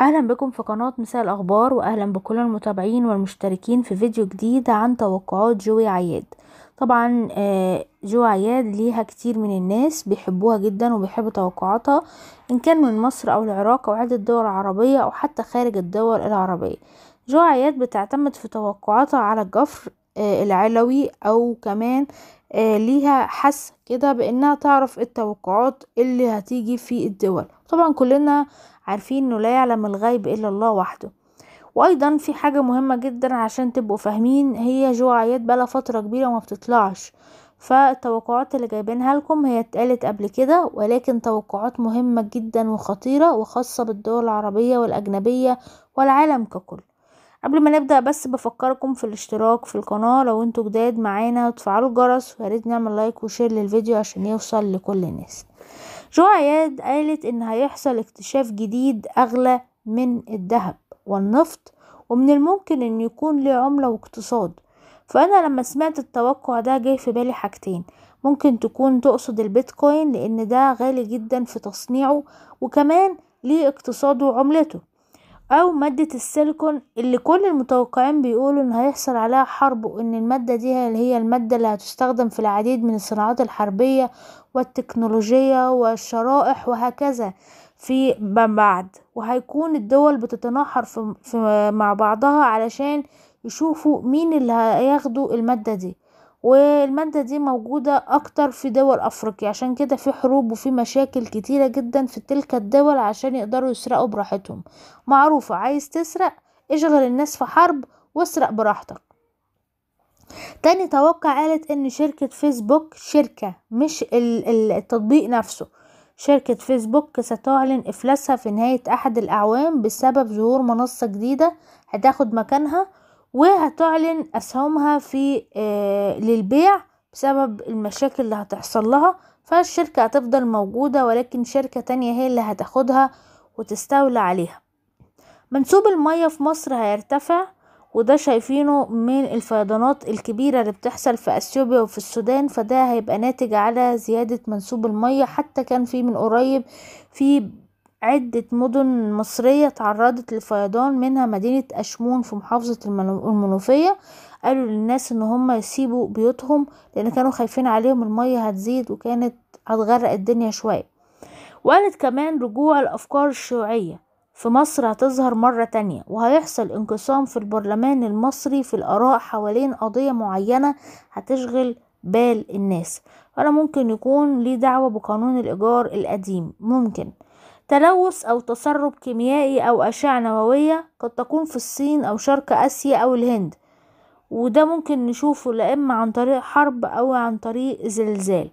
أهلا بكم في قناة مساء الأخبار وأهلا بكل المتابعين والمشتركين في فيديو جديد عن توقعات جوي عياد طبعا آه، جو عياد ليها كتير من الناس بيحبوها جدا وبيحبوا توقعاتها إن كان من مصر أو العراق أو عدة دول عربية أو حتى خارج الدول العربية جو عياد بتعتمد في توقعاتها على الجفر آه، العلوي أو كمان آه، ليها حس كده بانها تعرف التوقعات اللي هتيجي في الدول طبعا كلنا عارفين انه لا يعلم الغيب الا الله وحده وايضا في حاجه مهمه جدا عشان تبقوا فاهمين هي جوعيات بقى فتره كبيره وما بتطلعش فالتوقعات اللي جايبينها لكم هي اتقالت قبل كده ولكن توقعات مهمه جدا وخطيره وخاصه بالدول العربيه والاجنبيه والعالم ككل قبل ما نبدأ بس بفكركم في الاشتراك في القناة لو انتوا جداد معانا وتفعلوا الجرس وياريت نعمل لايك وشير للفيديو عشان يوصل لكل الناس جو عياد قالت ان هيحصل اكتشاف جديد اغلى من الذهب والنفط ومن الممكن ان يكون ليه عملة واقتصاد فانا لما سمعت التوقع ده جاي في بالي حاجتين ممكن تكون تقصد البيتكوين لان ده غالي جدا في تصنيعه وكمان ليه اقتصاده وعملته او مادة السيليكون اللي كل المتوقعين بيقولوا ان هيحصل عليها حرب وان المادة دي هي المادة اللي هتستخدم في العديد من الصناعات الحربية والتكنولوجية والشرائح وهكذا في ما بعد وهيكون الدول بتتناحر في مع بعضها علشان يشوفوا مين اللي هياخدوا المادة دي والمادة دي موجودة اكتر في دول افريقيا عشان كده في حروب وفي مشاكل كتيرة جدا في تلك الدول عشان يقدروا يسرقوا براحتهم معروفة عايز تسرق اشغل الناس في حرب واسرق براحتك تاني توقع قالت ان شركة فيسبوك شركة مش التطبيق نفسه شركة فيسبوك ستعلن إفلاسها في نهاية أحد الأعوام بسبب ظهور منصة جديدة هتاخد مكانها وهتعلن اسهمها في آه، للبيع بسبب المشاكل اللي هتحصل لها فالشركة هتفضل موجودة ولكن شركة تانية هي اللي هتاخدها وتستولى عليها منسوب المية في مصر هيرتفع وده شايفينه من الفيضانات الكبيرة اللي بتحصل في اثيوبيا وفي السودان فده هيبقى ناتج على زيادة منسوب المية حتى كان في من قريب في عدة مدن مصرية تعرضت للفيضان منها مدينة أشمون في محافظة المنوفية قالوا للناس ان هم يسيبوا بيوتهم لان كانوا خايفين عليهم المية هتزيد وكانت هتغرق الدنيا شوية وقالت كمان رجوع الأفكار الشيوعية في مصر هتظهر مرة تانية وهيحصل انقسام في البرلمان المصري في الآراء حوالين قضية معينة هتشغل بال الناس فأنا ممكن يكون ليه دعوة بقانون الإيجار القديم ممكن تلوث أو تسرب كيميائي أو أشعة نووية قد تكون في الصين أو شرق آسيا أو الهند وده ممكن نشوفه لا إما عن طريق حرب أو عن طريق زلزال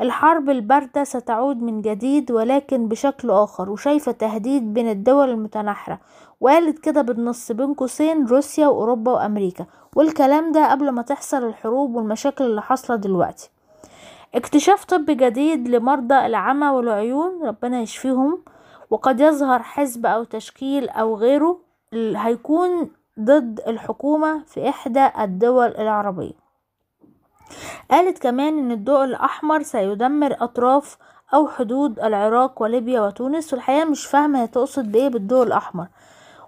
الحرب الباردة ستعود من جديد ولكن بشكل آخر وشايفة تهديد بين الدول المتناحرة وقالت كده بالنص بين قوسين روسيا وأوروبا وأمريكا والكلام ده قبل ما تحصل الحروب والمشاكل اللي حاصلة دلوقتي اكتشاف طب جديد لمرضى العمى والعيون ربنا يشفيهم وقد يظهر حزب أو تشكيل أو غيره هيكون ضد الحكومة في إحدى الدول العربية قالت كمان ان الضوء الاحمر سيدمر اطراف او حدود العراق وليبيا وتونس والحقيقه مش فاهمه هي تقصد بايه بالضوء الاحمر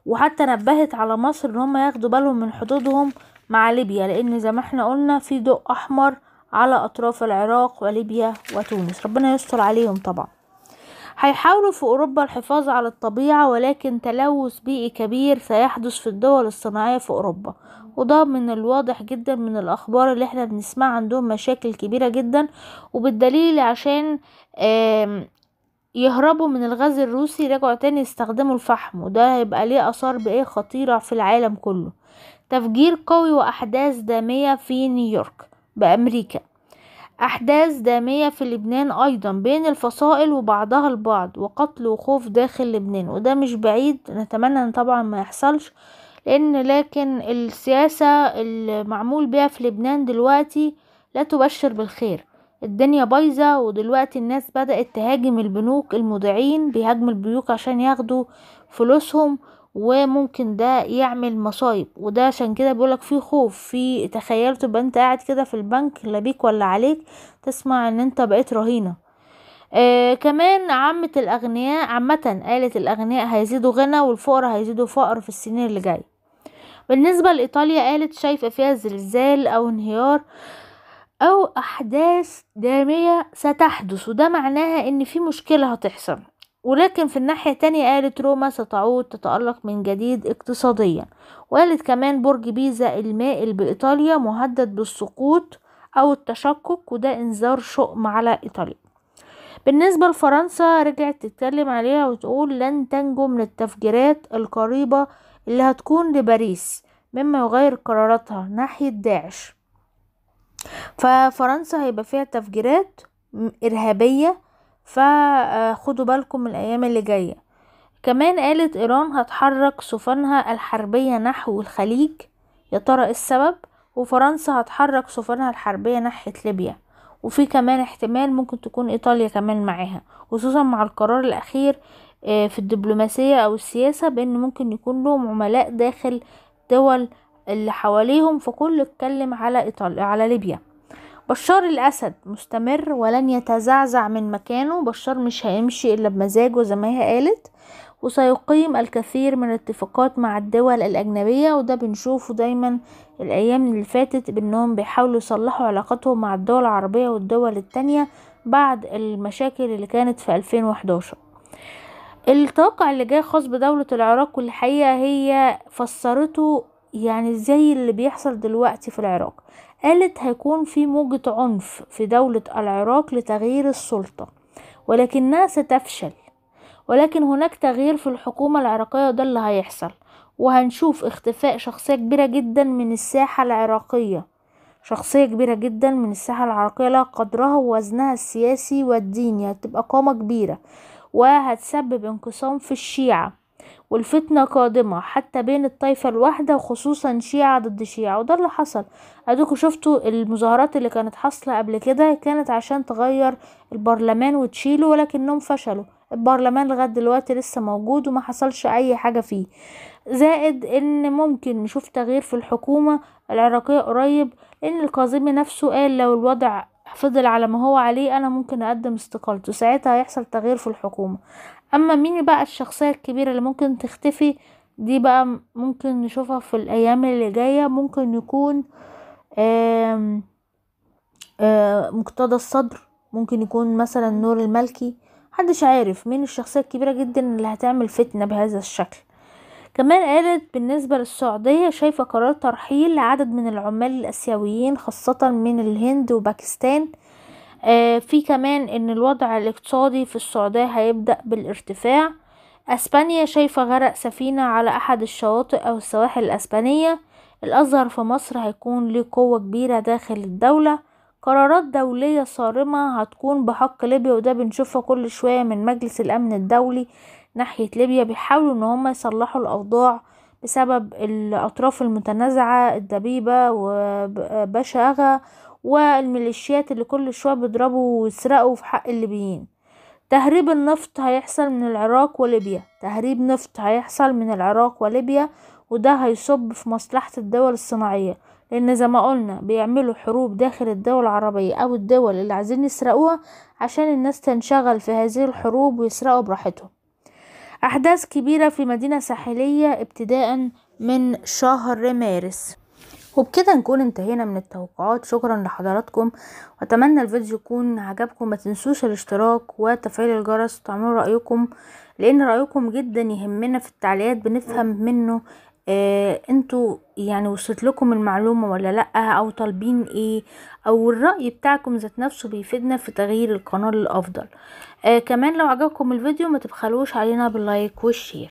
وحتى نبهت على مصر ان هم ياخدوا بالهم من حدودهم مع ليبيا لان زي ما احنا قلنا في ضوء احمر على أطراف العراق وليبيا وتونس ربنا يستر عليهم طبعا هيحاولوا في أوروبا الحفاظ على الطبيعة ولكن تلوث بيئي كبير سيحدث في الدول الصناعية في أوروبا وده من الواضح جدا من الأخبار اللي احنا بنسمع عندهم مشاكل كبيرة جدا وبالدليل عشان يهربوا من الغاز الروسي رجعوا تاني يستخدموا الفحم وده هيبقى ليه آثار بيئية خطيرة في العالم كله تفجير قوي وأحداث دامية في نيويورك بأمريكا أحداث دامية في لبنان أيضا بين الفصائل وبعضها البعض وقتل وخوف داخل لبنان وده مش بعيد نتمنى أن طبعا ما يحصلش لأن لكن السياسة المعمول بها في لبنان دلوقتي لا تبشر بالخير الدنيا بايظة ودلوقتي الناس بدأت تهاجم البنوك المودعين بيهاجم البنوك عشان ياخدوا فلوسهم وممكن ده يعمل مصايب وده عشان كده بيقولك في خوف في تخيل تبقى انت قاعد كده في البنك لا بيك ولا عليك تسمع ان انت بقيت رهينه آه كمان عامة الأغنياء عامة قالت الأغنياء هيزيدوا غنى والفقراء هيزيدوا فقر في السنين اللي جاية بالنسبة لإيطاليا قالت شايفة فيها زلزال أو انهيار أو أحداث دامية ستحدث وده معناها إن في مشكلة هتحصل ولكن في الناحية التانية قالت روما ستعود تتألق من جديد اقتصاديا وقالت كمان برج بيزا المائل بإيطاليا مهدد بالسقوط أو التشقق وده إنذار شؤم على إيطاليا بالنسبة لفرنسا رجعت تتكلم عليها وتقول لن تنجو من التفجيرات القريبة اللي هتكون لباريس مما يغير قراراتها ناحية داعش ففرنسا هيبقى فيها تفجيرات إرهابية فخدوا بالكم من الايام اللي جايه كمان قالت ايران هتحرك سفنها الحربيه نحو الخليج يا ترى إيه السبب وفرنسا هتحرك سفنها الحربيه ناحيه ليبيا وفي كمان احتمال ممكن تكون ايطاليا كمان معاها خصوصا مع القرار الاخير آه، في الدبلوماسيه او السياسه بان ممكن يكون لهم عملاء داخل دول اللي حواليهم فكل اتكلم على ايطاليا على ليبيا بشار الأسد مستمر ولن يتزعزع من مكانه بشار مش هيمشي إلا بمزاجه زي ما هي قالت وسيقيم الكثير من الاتفاقات مع الدول الأجنبية وده بنشوفه دايما الأيام اللي فاتت بأنهم بيحاولوا يصلحوا علاقتهم مع الدول العربية والدول التانية بعد المشاكل اللي كانت في 2011 التوقع اللي جاي خاص بدولة العراق والحقيقة هي فسرته يعني زي اللي بيحصل دلوقتي في العراق قالت هيكون في موجة عنف في دولة العراق لتغيير السلطة ولكنها ستفشل ولكن هناك تغيير في الحكومة العراقية ده اللي هيحصل وهنشوف اختفاء شخصية كبيرة جدا من الساحة العراقية شخصية كبيرة جدا من الساحة العراقية لها قدرها ووزنها السياسي والديني هتبقى قامة كبيرة وهتسبب انقسام في الشيعة والفتنة قادمة حتى بين الطائفة الواحدة وخصوصا شيعة ضد شيعة وده اللي حصل ادوكوا شفتوا المظاهرات اللي كانت حاصلة قبل كده كانت عشان تغير البرلمان وتشيله ولكنهم فشلوا البرلمان لغاية دلوقتي لسه موجود وما حصلش اي حاجة فيه زائد ان ممكن نشوف تغيير في الحكومة العراقية قريب ان القاذمي نفسه قال لو الوضع فضل على ما هو عليه انا ممكن اقدم استقالته ساعتها هيحصل تغيير في الحكومة اما مين بقى الشخصية الكبيرة اللي ممكن تختفي دي بقى ممكن نشوفها في الايام اللي جاية ممكن يكون آم آم آه، مقتدى الصدر ممكن يكون مثلا نور الملكي محدش عارف مين الشخصية الكبيرة جدا اللي هتعمل فتنة بهذا الشكل كمان قالت بالنسبة للسعودية شايفة قرار ترحيل لعدد من العمال الآسيويين خاصة من الهند وباكستان آه، في كمان ان الوضع الاقتصادي في السعودية هيبدأ بالارتفاع اسبانيا شايفة غرق سفينة على احد الشواطئ او السواحل الاسبانية الازهر في مصر هيكون له قوة كبيرة داخل الدولة قرارات دولية صارمة هتكون بحق ليبيا وده بنشوفها كل شوية من مجلس الامن الدولي ناحية ليبيا بيحاولوا ان هم يصلحوا الاوضاع بسبب الاطراف المتنازعة الدبيبة وباشا اغا والميليشيات اللي كل شوية بيضربوا ويسرقوا في حق الليبيين تهريب النفط هيحصل من العراق وليبيا تهريب نفط هيحصل من العراق وليبيا وده هيصب في مصلحة الدول الصناعية لأن زي ما قلنا بيعملوا حروب داخل الدول العربية أو الدول اللي عايزين يسرقوها عشان الناس تنشغل في هذه الحروب ويسرقوا براحتهم أحداث كبيرة في مدينة ساحلية ابتداء من شهر مارس وبكده نكون انتهينا من التوقعات شكرا لحضراتكم واتمنى الفيديو يكون عجبكم ما تنسوش الاشتراك وتفعيل الجرس وتعملوا رايكم لان رايكم جدا يهمنا في التعليقات بنفهم منه آه انتوا يعني وصلت لكم المعلومه ولا لا او طالبين ايه او الراي بتاعكم ذات نفسه بيفيدنا في تغيير القناه للافضل آه كمان لو عجبكم الفيديو ما تبخلوش علينا باللايك والشير